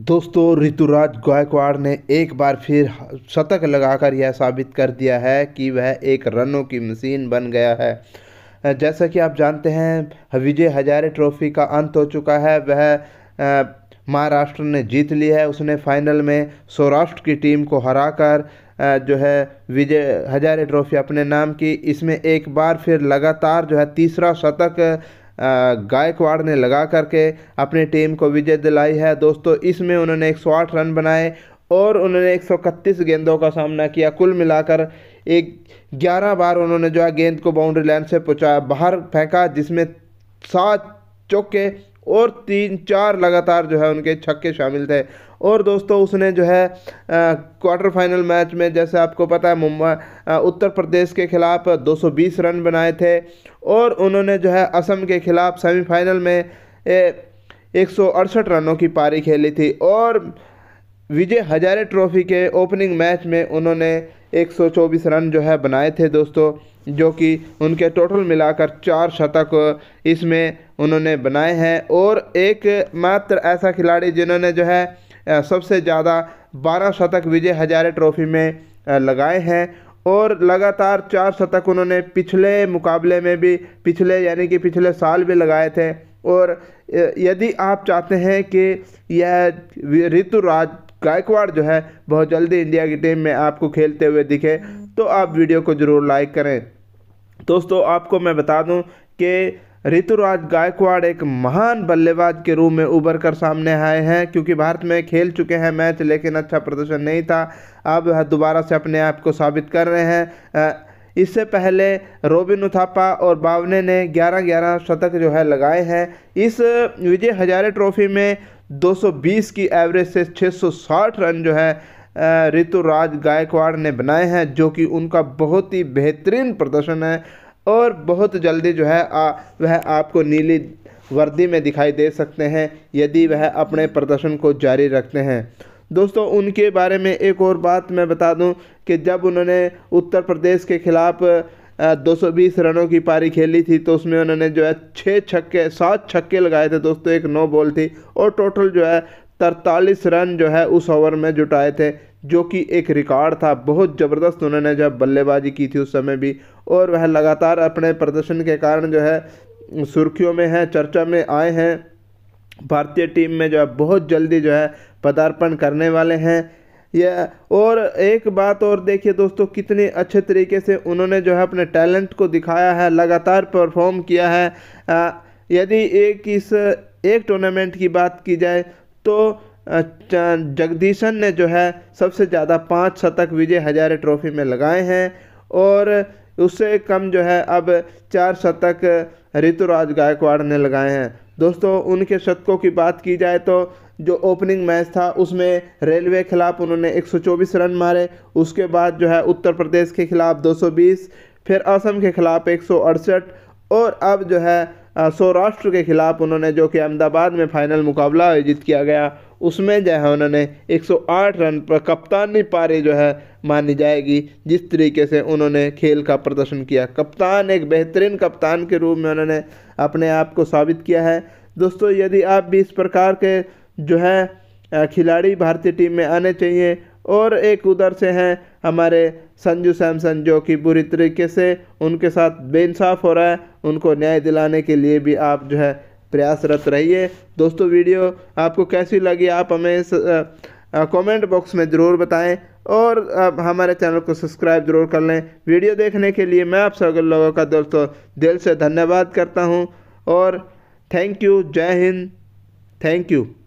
दोस्तों ऋतुराज गायकवाड़ ने एक बार फिर शतक लगाकर यह साबित कर दिया है कि वह एक रनों की मशीन बन गया है जैसा कि आप जानते हैं विजय हजारे ट्रॉफी का अंत हो चुका है वह महाराष्ट्र ने जीत ली है उसने फाइनल में सौराष्ट्र की टीम को हराकर जो है विजय हजारे ट्रॉफी अपने नाम की इसमें एक बार फिर लगातार जो है तीसरा शतक गायकवाड़ ने लगा करके अपनी टीम को विजय दिलाई है दोस्तों इसमें उन्होंने एक रन बनाए और उन्होंने एक गेंदों का सामना किया कुल मिलाकर एक 11 बार उन्होंने जो है गेंद को बाउंड्री लाइन से पहुँचाया बाहर फेंका जिसमें सात चौके और तीन चार लगातार जो है उनके छक्के शामिल थे और दोस्तों उसने जो है क्वार्टर फाइनल मैच में जैसे आपको पता है मुंबई उत्तर प्रदेश के खिलाफ 220 रन बनाए थे और उन्होंने जो है असम के खिलाफ सेमीफाइनल में एक रनों की पारी खेली थी और विजय हजारे ट्रॉफी के ओपनिंग मैच में उन्होंने 124 रन जो है बनाए थे दोस्तों जो कि उनके टोटल मिलाकर चार शतक इसमें उन्होंने बनाए हैं और एक मात्र ऐसा खिलाड़ी जिन्होंने जो है सबसे ज़्यादा 12 शतक विजय हजारे ट्रॉफी में लगाए हैं और लगातार चार शतक उन्होंने पिछले मुकाबले में भी पिछले यानी कि पिछले साल भी लगाए थे और यदि आप चाहते हैं कि यह ऋतुराज गायकवाड़ जो है बहुत जल्दी इंडिया की टीम में आपको खेलते हुए दिखे तो आप वीडियो को ज़रूर लाइक करें दोस्तों आपको मैं बता दूं कि ऋतुराज गायकवाड़ एक महान बल्लेबाज के रूप में उभर कर सामने आए हैं क्योंकि भारत में खेल चुके हैं मैच लेकिन अच्छा प्रदर्शन नहीं था अब दोबारा से अपने आप को साबित कर रहे हैं इससे पहले रोबिन उथापा और बावने ने 11-11 शतक जो है लगाए हैं इस विजय हजारे ट्रॉफी में 220 की एवरेज से 660 रन जो है ऋतुराज गायकवाड़ ने बनाए हैं जो कि उनका बहुत ही बेहतरीन प्रदर्शन है और बहुत जल्दी जो है आ, वह आपको नीली वर्दी में दिखाई दे सकते हैं यदि वह अपने प्रदर्शन को जारी रखते हैं दोस्तों उनके बारे में एक और बात मैं बता दूं कि जब उन्होंने उत्तर प्रदेश के खिलाफ़ 220 रनों की पारी खेली थी तो उसमें उन्होंने जो है छः छक्के सात छक्के लगाए थे दोस्तों एक नो बॉल थी और टोटल जो है तरतालीस रन जो है उस ओवर में जुटाए थे जो कि एक रिकॉर्ड था बहुत ज़बरदस्त उन्होंने जो है बल्लेबाजी की थी उस समय भी और वह लगातार अपने प्रदर्शन के कारण जो है सुर्खियों में हैं चर्चा में आए हैं भारतीय टीम में जो है बहुत जल्दी जो है पदार्पण करने वाले हैं या और एक बात और देखिए दोस्तों कितने अच्छे तरीके से उन्होंने जो है अपने टैलेंट को दिखाया है लगातार परफॉर्म किया है यदि एक इस एक टूर्नामेंट की बात की जाए तो जगदीशन ने जो है सबसे ज़्यादा पाँच शतक विजय हजारे ट्रॉफी में लगाए हैं और उससे कम जो है अब चार शतक ऋतुराज गायकवाड़ ने लगाए हैं दोस्तों उनके शतकों की बात की जाए तो जो ओपनिंग मैच था उसमें रेलवे खिलाफ उन्होंने 124 रन मारे उसके बाद जो है उत्तर प्रदेश के खिलाफ 220 फिर असम के खिलाफ एक और अब जो है सौराष्ट्र के खिलाफ उन्होंने जो कि अहमदाबाद में फाइनल मुकाबला आयोजित किया गया उसमें जो है उन्होंने 108 रन पर कप्तानी पारी जो है मानी जाएगी जिस तरीके से उन्होंने खेल का प्रदर्शन किया कप्तान एक बेहतरीन कप्तान के रूप में उन्होंने अपने आप को साबित किया है दोस्तों यदि आप भी इस प्रकार के जो है खिलाड़ी भारतीय टीम में आने चाहिए और एक उधर से हैं हमारे संजू सैमसन जो कि बुरी तरीके से उनके साथ बेइंसाफ़ हो रहा है उनको न्याय दिलाने के लिए भी आप जो है प्रयासरत रहिए दोस्तों वीडियो आपको कैसी लगी आप हमें कमेंट बॉक्स में ज़रूर बताएं और आप हमारे चैनल को सब्सक्राइब जरूर कर लें वीडियो देखने के लिए मैं आप सब लोगों का दोस्तों दिल से धन्यवाद करता हूँ और थैंक यू जय हिंद थैंक यू